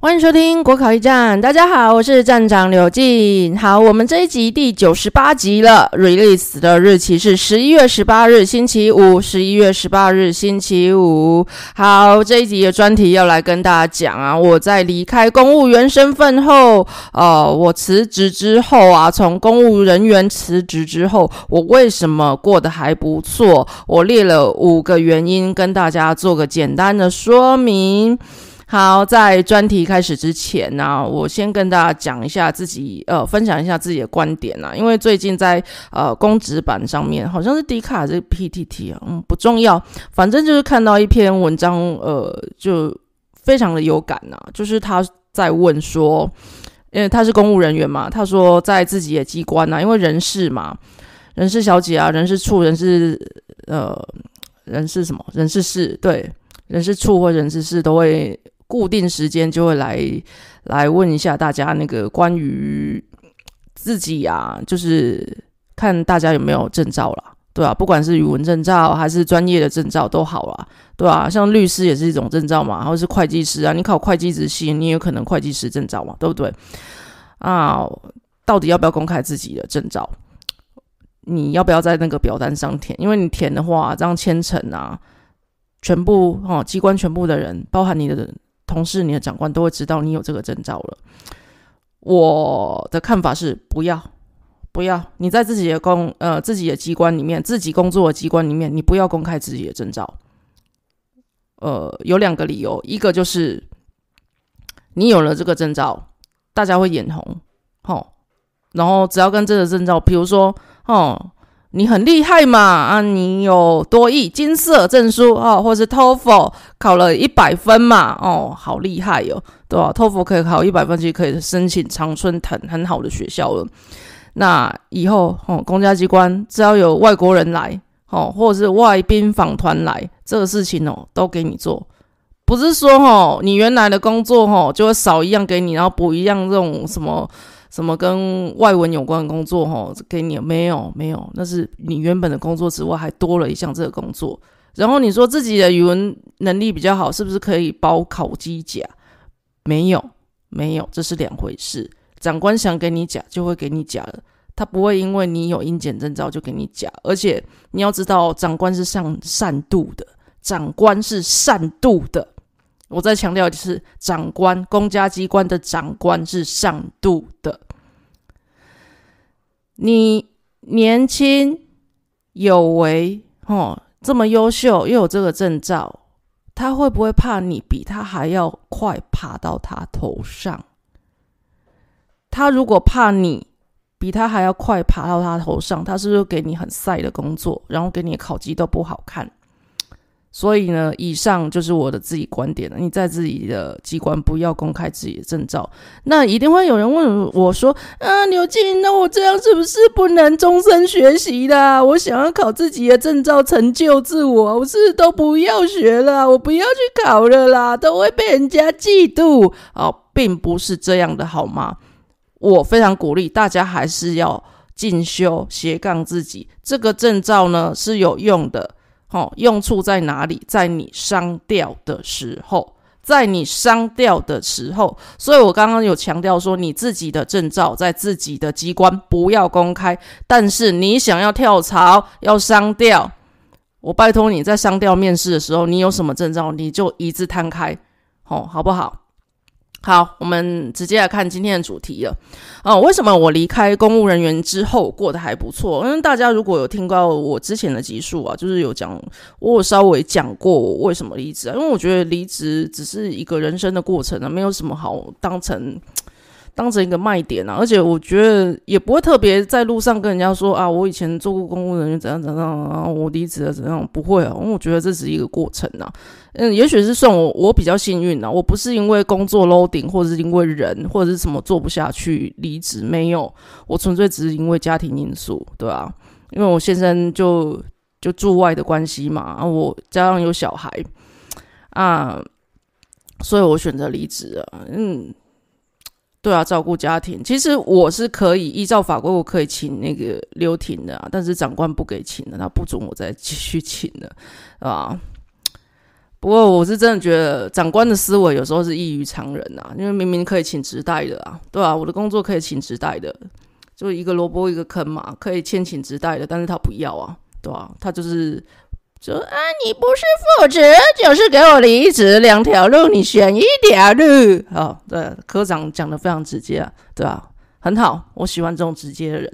欢迎收听国考驿站，大家好，我是站长柳静。好，我们这一集第九十八集了，release 的日期是十一月十八日星期五，十一月十八日星期五。好，这一集的专题要来跟大家讲啊，我在离开公务员身份后，呃，我辞职之后啊，从公务人员辞职之后，我为什么过得还不错？我列了五个原因，跟大家做个简单的说明。好，在专题开始之前呢，我先跟大家讲一下自己呃，分享一下自己的观点呐。因为最近在呃公职版上面，好像是迪卡这 P T T 啊，嗯，不重要，反正就是看到一篇文章，呃，就非常的有感呐。就是他在问说，因为他是公务人员嘛，他说在自己的机关呐，因为人事嘛，人事小姐啊，人事处、人事呃，人事什么，人事室，对，人事处或人事室都会。固定时间就会来来问一下大家那个关于自己啊，就是看大家有没有证照了，对啊，不管是语文证照还是专业的证照都好了，对啊，像律师也是一种证照嘛，或后是会计师啊，你考会计职系，你也有可能会计师证照嘛，对不对？啊，到底要不要公开自己的证照？你要不要在那个表单上填？因为你填的话，这样千诚啊，全部哦，机关全部的人，包含你的。同事，你的长官都会知道你有这个征照了。我的看法是，不要，不要你在自己的公呃自己的机关里面，自己工作的机关里面，你不要公开自己的征照。呃，有两个理由，一个就是你有了这个征照，大家会眼红，哦，然后只要跟这个征照，比如说，哦。你很厉害嘛啊！你有多益金色证书啊，或是 TOEFL 考了一百分嘛？哦，好厉害哟，对吧？t o f l 可以考一百分，其实可以申请常春藤很好的学校了。那以后哦，公家机关只要有外国人来，哦，或者是外宾访团来，这个事情哦，都给你做。不是说哦，你原来的工作哦，就会少一样给你，然后补一样这种什么。怎么跟外文有关的工作？哦，给你没有没有，那是你原本的工作之外，还多了一项这个工作。然后你说自己的语文能力比较好，是不是可以包考机甲？没有没有，这是两回事。长官想给你假，就会给你假的，他不会因为你有英检证照就给你假。而且你要知道，长官是上善度的，长官是善度的。我再强调一次，长官公家机关的长官是上度的。你年轻有为，哦，这么优秀又有这个证照，他会不会怕你比他还要快爬到他头上？他如果怕你比他还要快爬到他头上，他是不是给你很晒的工作，然后给你的考绩都不好看？所以呢，以上就是我的自己观点了。你在自己的机关不要公开自己的证照，那一定会有人问我说：“啊，刘静，那我这样是不是不能终身学习的？我想要考自己的证照，成就自我，我是是都不要学了？我不要去考了啦，都会被人家嫉妒啊？并不是这样的，好吗？我非常鼓励大家还是要进修斜杠自己，这个证照呢是有用的。”好，用处在哪里？在你商调的时候，在你商调的时候，所以我刚刚有强调说，你自己的证照在自己的机关不要公开，但是你想要跳槽要商调，我拜托你在商调面试的时候，你有什么证照，你就一字摊开，好，好不好？好，我们直接来看今天的主题了。哦，为什么我离开公务人员之后过得还不错？因为大家如果有听到我之前的集数啊，就是有讲我有稍微讲过我为什么离职啊，因为我觉得离职只是一个人生的过程呢，没有什么好当成。当成一个卖点啊，而且我觉得也不会特别在路上跟人家说啊，我以前做过公务人员怎样怎样啊，我离职了怎样？不会啊，我觉得这是一个过程啊。嗯，也许是算我我比较幸运啊，我不是因为工作楼顶，或者是因为人或者是什么做不下去离职，没有，我纯粹只是因为家庭因素，对吧？因为我先生就就住外的关系嘛，啊，我加上有小孩啊，所以我选择离职了，嗯。对啊，照顾家庭。其实我是可以依照法规，我可以请那个留停的啊，但是长官不给请的，他不准我再继续请了，啊。不过我是真的觉得长官的思维有时候是异于常人呐，因为明明可以请直带的啊，对啊，我的工作可以请直带的，就一个萝卜一个坑嘛，可以欠请直带的，但是他不要啊，对啊，他就是。说啊，你不是负职，就是给我离职，两条路你选一条路。好，对，科长讲的非常直接啊，对吧？很好，我喜欢这种直接的人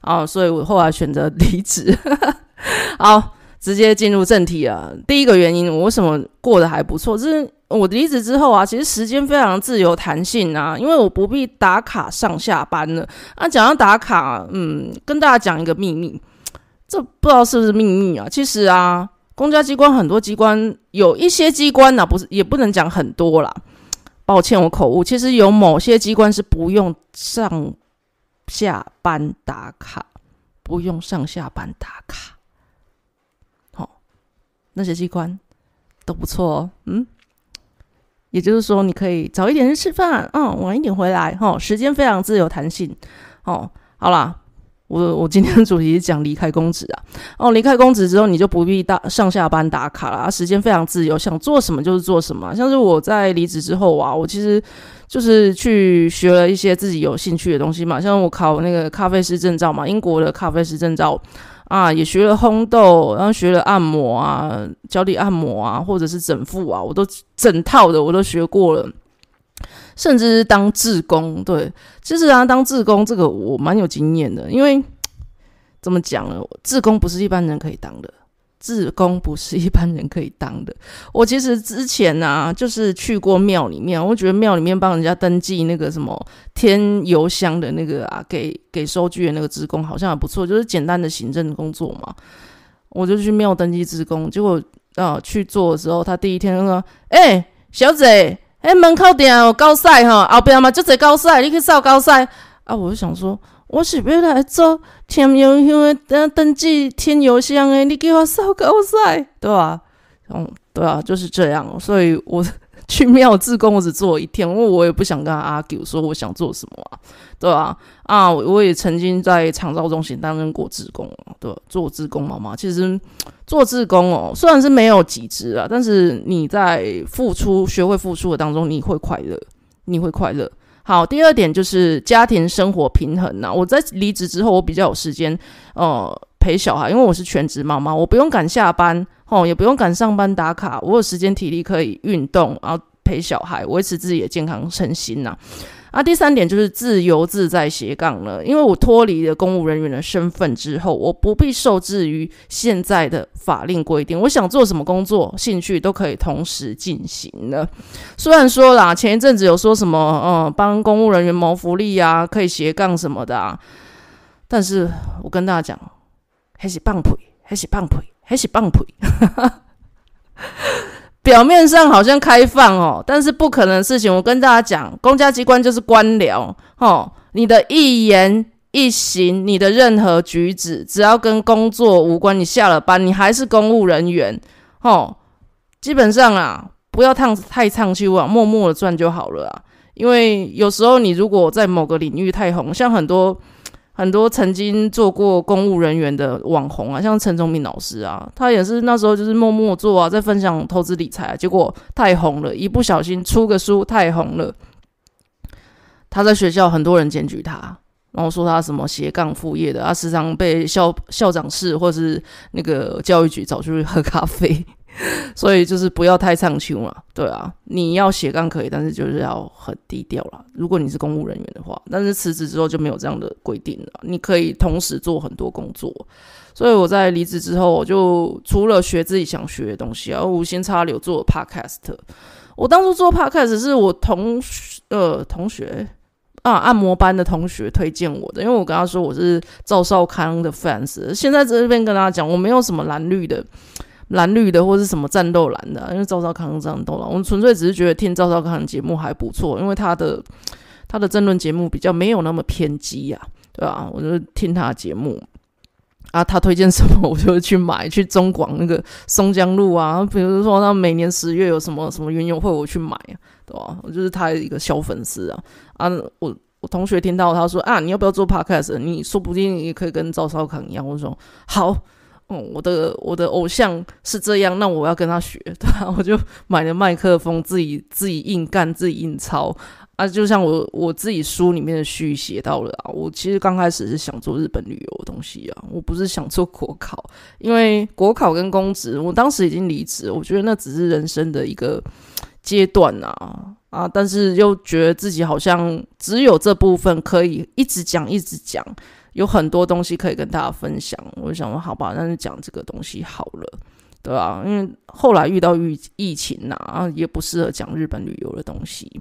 啊，所以我后来选择离职。好，直接进入正题啊。第一个原因，我为什么过得还不错？就是我离职之后啊，其实时间非常自由弹性啊，因为我不必打卡上下班了。那讲到打卡，嗯，跟大家讲一个秘密。这不知道是不是秘密啊？其实啊，公家机关很多机关，有一些机关呢，不是也不能讲很多啦。抱歉，我口误。其实有某些机关是不用上下班打卡，不用上下班打卡。好，那些机关都不错哦。嗯，也就是说，你可以早一点去吃饭，嗯，晚一点回来，哦，时间非常自由弹性。哦，好了。我我今天主题是讲离开公职啊，哦，离开公职之后，你就不必打上下班打卡了，时间非常自由，想做什么就是做什么。像是我在离职之后啊，我其实就是去学了一些自己有兴趣的东西嘛，像我考那个咖啡师证照嘛，英国的咖啡师证照啊，也学了烘豆，然后学了按摩啊，脚底按摩啊，或者是整腹啊，我都整套的我都学过了。甚至当职工，对，其实啊，当职工这个我蛮有经验的，因为怎么讲呢？职工不是一般人可以当的，职工不是一般人可以当的。我其实之前呢，就是去过庙里面，我觉得庙里面帮人家登记那个什么添油箱的那个啊，给给收据的那个职工好像还不错，就是简单的行政工作嘛。我就去庙登记职工，结果啊去做的时候，他第一天就说：“哎，小姐，哎，门口定有高赛吼，后边嘛就侪高赛，你去扫高赛啊！我就想说，我是要来做天游香的登登记天游香诶，你给我扫高赛，对吧？嗯，对啊，就是这样。所以我 去庙自贡，我只做一天，因为我也不想跟他阿 Q 说我想做什么啊，对吧？啊，我我也曾经在长造中心担任过自工，对，做自工妈妈，其实。做志工哦，虽然是没有几支啊，但是你在付出、学会付出的当中，你会快乐，你会快乐。好，第二点就是家庭生活平衡呐。我在离职之后，我比较有时间，呃，陪小孩，因为我是全职妈妈，我不用赶下班，哦，也不用赶上班打卡，我有时间、体力可以运动，然后陪小孩，维持自己的健康身心呐。啊，第三点就是自由自在斜杠了，因为我脱离了公务人员的身份之后，我不必受制于现在的法令规定，我想做什么工作、兴趣都可以同时进行了。虽然说啦，前一阵子有说什么，嗯，帮公务人员谋福利啊，可以斜杠什么的，啊，但是我跟大家讲，还是棒槌，还是棒槌，还是棒槌。表面上好像开放哦，但是不可能的事情。我跟大家讲，公家机关就是官僚哦。你的一言一行，你的任何举止，只要跟工作无关，你下了班，你还是公务人员哦。基本上啊，不要太太唱去往，默默的赚就好了啊。因为有时候你如果在某个领域太红，像很多。很多曾经做过公务人员的网红啊，像陈崇敏老师啊，他也是那时候就是默默做啊，在分享投资理财啊，结果太红了，一不小心出个书太红了，他在学校很多人检举他，然后说他什么斜杠副业的，他时常被校校长室或是那个教育局找出去喝咖啡。所以就是不要太唱心了，对啊，你要写杠可以，但是就是要很低调了。如果你是公务人员的话，但是辞职之后就没有这样的规定了，你可以同时做很多工作。所以我在离职之后，我就除了学自己想学的东西而无心插柳做 podcast。我当初做 podcast 是我同呃同学啊按摩班的同学推荐我的，因为我跟他说我是赵少康的 fans，现在这边跟大家讲，我没有什么蓝绿的。蓝绿的，或是什么战斗蓝的，因为赵少康战斗了，我纯粹只是觉得听赵少康的节目还不错，因为他的他的争论节目比较没有那么偏激呀，对吧？我就听他的节目啊，他推荐什么我就去买，去中广那个松江路啊，比如说他每年十月有什么什么云游会，我去买，对吧？我就是他一个小粉丝啊啊！我我同学听到他说啊，你要不要做 podcast？你说不定也可以跟赵少康一样，我说好。嗯，我的我的偶像是这样，那我要跟他学，对吧？我就买了麦克风，自己自己硬干，自己硬抄啊！就像我我自己书里面的序写到了啊，我其实刚开始是想做日本旅游的东西啊，我不是想做国考，因为国考跟公职，我当时已经离职，我觉得那只是人生的一个阶段啊啊！但是又觉得自己好像只有这部分可以一直讲，一直讲。有很多东西可以跟大家分享，我就想说，好吧，那就讲这个东西好了，对吧？因为后来遇到疫疫情呐，啊，也不适合讲日本旅游的东西。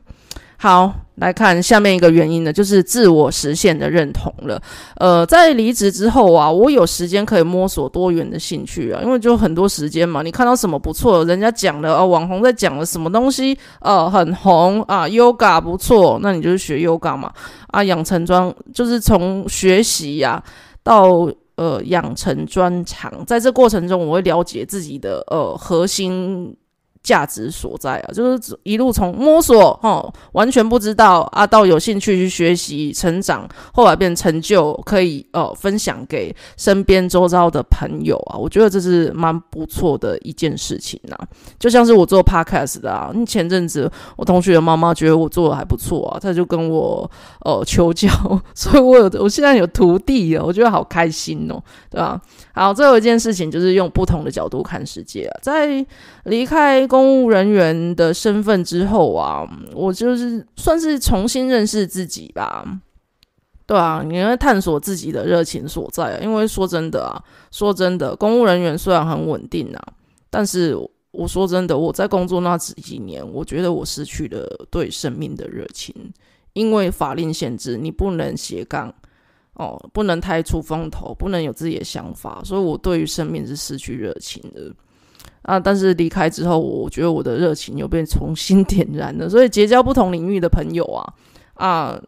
好，来看下面一个原因呢，就是自我实现的认同了。呃，在离职之后啊，我有时间可以摸索多元的兴趣啊，因为就很多时间嘛。你看到什么不错，人家讲了啊，网红在讲了什么东西，呃，很红啊，Yoga 不错，那你就是学 Yoga 嘛。啊，养成专，就是从学习呀到呃养成专长，在这过程中，我会了解自己的呃核心。价值所在啊，就是一路从摸索，哦，完全不知道啊，到有兴趣去学习、成长，后来变成就，可以呃分享给身边周遭的朋友啊，我觉得这是蛮不错的一件事情啊。就像是我做 podcast 的啊，前阵子我同学的妈妈觉得我做的还不错啊，她就跟我呃求教，所以我有我现在有徒弟啊，我觉得好开心哦，对吧？好，最后一件事情就是用不同的角度看世界啊，在离开。公务人员的身份之后啊，我就是算是重新认识自己吧。对啊，你要探索自己的热情所在。因为说真的啊，说真的，公务人员虽然很稳定啊，但是我说真的，我在工作那几年，我觉得我失去了对生命的热情。因为法令限制，你不能斜杠，哦，不能太出风头，不能有自己的想法，所以我对于生命是失去热情的。啊！但是离开之后，我觉得我的热情又被重新 点燃了。所以结交不同领域的朋友啊，啊，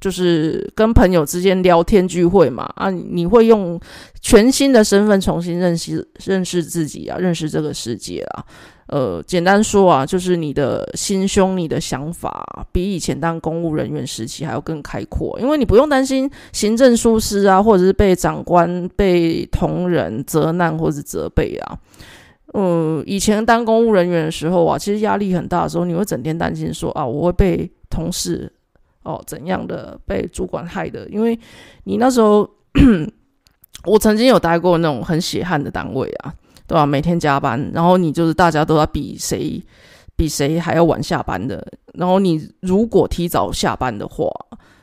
就是跟朋友之间聊天聚会嘛，啊，你会用全新的身份重新认识认识自己啊，认识这个世界啊。呃，简单说啊，就是你的心胸、你的想法比以前当公务人员时期还要更开阔，因为你不用担心行政疏失啊，或者是被长官、被同仁责难或是责备啊。嗯，以前当公务人员的时候啊，其实压力很大的时候，你会整天担心说啊，我会被同事哦怎样的被主管害的？因为你那时候，我曾经有待过那种很血汗的单位啊，对吧？每天加班，然后你就是大家都在比谁比谁还要晚下班的。然后你如果提早下班的话，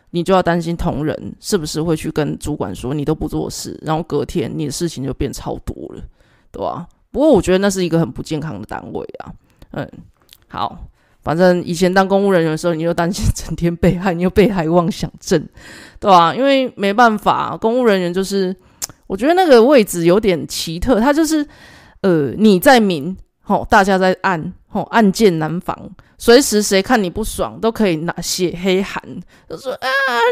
你就要担心同仁是不是会去跟主管说你都不做事，然后隔天你的事情就变超多了，对吧？不过我觉得那是一个很不健康的单位啊，嗯，好，反正以前当公务人员的时候，你又担心整天被害，你又被害妄想症，对吧？因为没办法，公务人员就是，我觉得那个位置有点奇特，他就是，呃，你在明，好，大家在暗。哦，暗箭难防，随时谁看你不爽都可以拿写黑函，都说啊，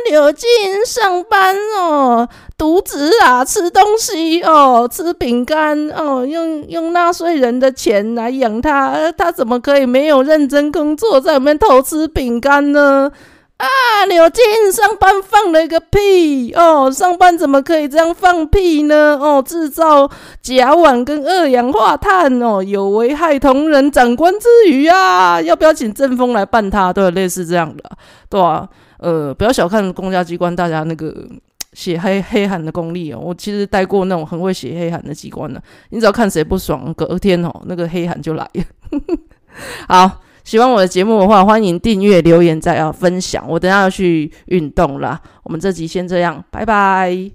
柳静上班哦，独子啊，吃东西哦，吃饼干哦，用用纳税人的钱来养他，他怎么可以没有认真工作，在外面偷吃饼干呢？啊，柳进上班放了一个屁哦！上班怎么可以这样放屁呢？哦，制造甲烷跟二氧化碳哦，有危害同仁长官之余啊，要不要请正风来办他？都有类似这样的，对啊，呃，不要小看公家机关大家那个写黑黑函的功力哦。我其实带过那种很会写黑函的机关的，你只要看谁不爽，隔天哦，那个黑函就来了。好。喜欢我的节目的话，欢迎订阅、留言、再要分享。我等下要去运动啦，我们这集先这样，拜拜。